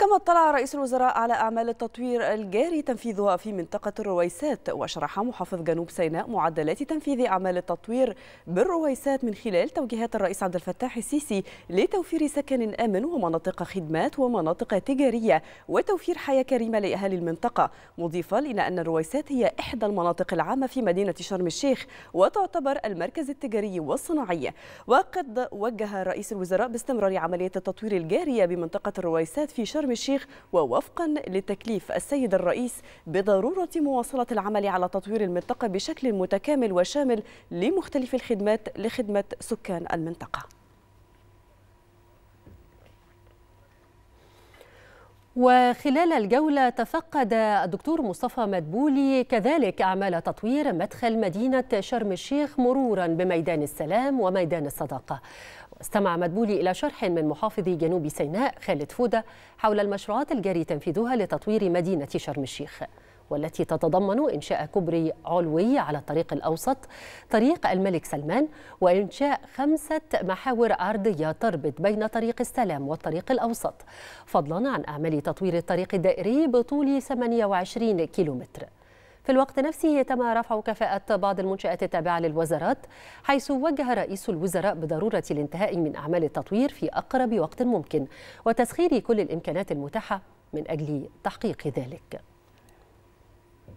كما اطلع رئيس الوزراء على أعمال التطوير الجاري تنفيذها في منطقة الرويسات وشرح محافظ جنوب سيناء معدلات تنفيذ أعمال التطوير بالرويسات من خلال توجيهات الرئيس عبد الفتاح السيسي لتوفير سكن آمن ومناطق خدمات ومناطق تجارية وتوفير حياة كريمة لأهالي المنطقة مضيفا إلى أن الرويسات هي إحدى المناطق العامة في مدينة شرم الشيخ وتعتبر المركز التجاري والصناعي وقد وجه رئيس الوزراء باستمرار عملية التطوير الجارية بمنطقة الرويسات في شرم شرم الشيخ ووفقا لتكليف السيد الرئيس بضرورة مواصلة العمل على تطوير المنطقة بشكل متكامل وشامل لمختلف الخدمات لخدمة سكان المنطقة وخلال الجولة تفقد الدكتور مصطفى مدبولي كذلك أعمال تطوير مدخل مدينة شرم الشيخ مرورا بميدان السلام وميدان الصداقة استمع مدبولي إلى شرح من محافظ جنوب سيناء خالد فودة حول المشروعات الجاري تنفيذها لتطوير مدينة شرم الشيخ والتي تتضمن إنشاء كوبري علوي على الطريق الأوسط طريق الملك سلمان وإنشاء خمسة محاور عرضية تربط بين طريق السلام والطريق الأوسط فضلا عن أعمال تطوير الطريق الدائري بطول 28 كيلومتر في الوقت نفسه تم رفع كفاءة بعض المنشآت التابعة للوزارات حيث وجه رئيس الوزراء بضرورة الانتهاء من أعمال التطوير في أقرب وقت ممكن وتسخير كل الإمكانات المتاحة من أجل تحقيق ذلك